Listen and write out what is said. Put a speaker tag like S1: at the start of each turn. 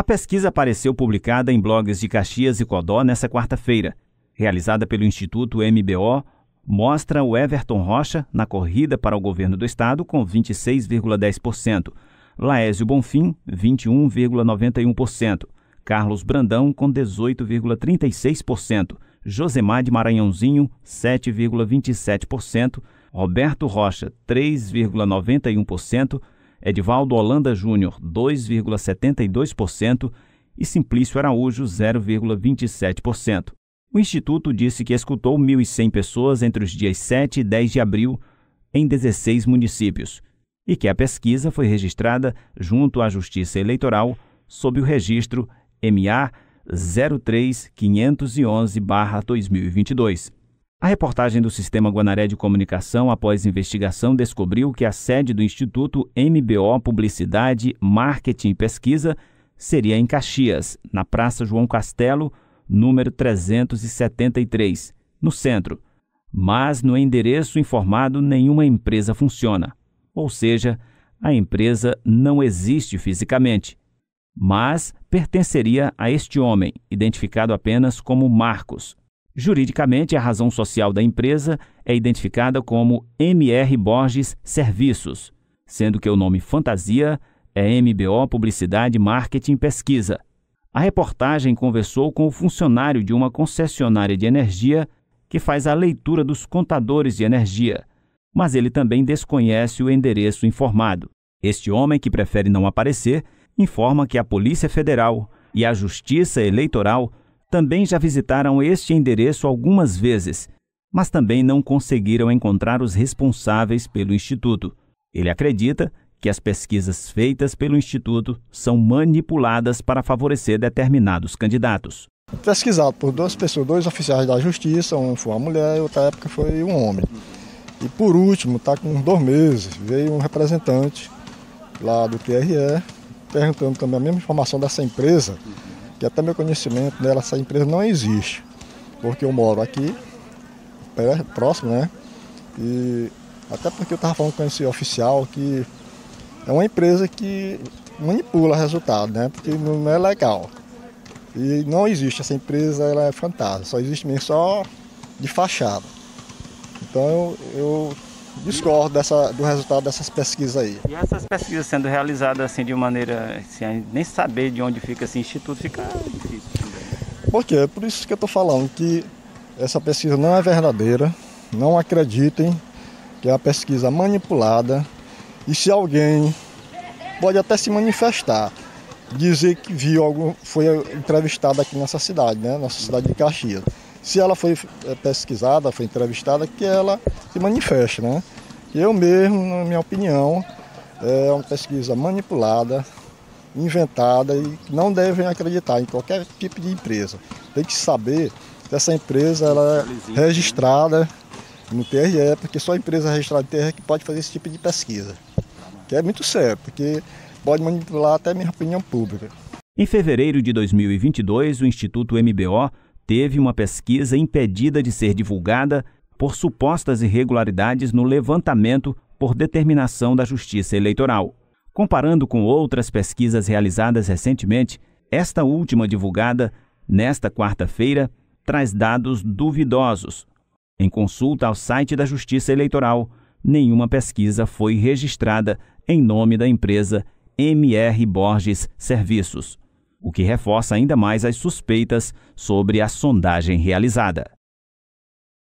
S1: A pesquisa apareceu publicada em blogs de Caxias e Codó nesta quarta-feira. Realizada pelo Instituto MBO, mostra o Everton Rocha na corrida para o governo do estado com 26,10%, Laésio Bonfim, 21,91%, Carlos Brandão com 18,36%, Josemar de Maranhãozinho, 7,27%, Roberto Rocha, 3,91%, Edivaldo Holanda Júnior, 2,72% e Simplício Araújo, 0,27%. O Instituto disse que escutou 1.100 pessoas entre os dias 7 e 10 de abril em 16 municípios e que a pesquisa foi registrada junto à Justiça Eleitoral sob o registro MA 03511-2022. A reportagem do Sistema Guanaré de Comunicação, após investigação, descobriu que a sede do Instituto MBO Publicidade, Marketing e Pesquisa seria em Caxias, na Praça João Castelo, número 373, no centro. Mas no endereço informado, nenhuma empresa funciona. Ou seja, a empresa não existe fisicamente, mas pertenceria a este homem, identificado apenas como Marcos, Juridicamente, a razão social da empresa é identificada como MR Borges Serviços, sendo que o nome Fantasia é MBO Publicidade Marketing Pesquisa. A reportagem conversou com o funcionário de uma concessionária de energia que faz a leitura dos contadores de energia, mas ele também desconhece o endereço informado. Este homem, que prefere não aparecer, informa que a Polícia Federal e a Justiça Eleitoral também já visitaram este endereço algumas vezes, mas também não conseguiram encontrar os responsáveis pelo Instituto. Ele acredita que as pesquisas feitas pelo Instituto são manipuladas para favorecer determinados candidatos.
S2: Pesquisado por duas pessoas, dois oficiais da justiça, um foi uma mulher e outra época foi um homem. E por último, está com dois meses, veio um representante lá do TRE perguntando também a mesma informação dessa empresa que até meu conhecimento dela, essa empresa não existe, porque eu moro aqui, próximo, né? E até porque eu estava falando com esse oficial que é uma empresa que manipula resultado, né? Porque não é legal. E não existe essa empresa, ela é fantasma, só existe mesmo só de fachada. Então eu, eu discordo dessa, do resultado dessas pesquisas aí. E essas
S1: pesquisas sendo realizadas assim de maneira, assim, nem saber de onde fica esse instituto fica difícil
S2: também. Por quê? Por isso que eu estou falando que essa pesquisa não é verdadeira. Não acreditem que é uma pesquisa manipulada. E se alguém pode até se manifestar, dizer que viu algo, foi entrevistado aqui nessa cidade, né? Nossa cidade de Caxias se ela foi é, pesquisada, foi entrevistada, que ela se manifeste, né? Eu mesmo, na minha opinião, é uma pesquisa manipulada, inventada e não devem acreditar em qualquer tipo de empresa. Tem que saber se essa empresa ela é né? registrada no TRE, porque só a empresa registrada no TRE é que pode fazer esse tipo de pesquisa. Que é muito sério, porque pode manipular até a minha opinião pública.
S1: Em fevereiro de 2022, o Instituto MBO teve uma pesquisa impedida de ser divulgada por supostas irregularidades no levantamento por determinação da Justiça Eleitoral. Comparando com outras pesquisas realizadas recentemente, esta última divulgada nesta quarta-feira traz dados duvidosos. Em consulta ao site da Justiça Eleitoral, nenhuma pesquisa foi registrada em nome da empresa MR Borges Serviços o que reforça ainda mais as suspeitas sobre a sondagem realizada.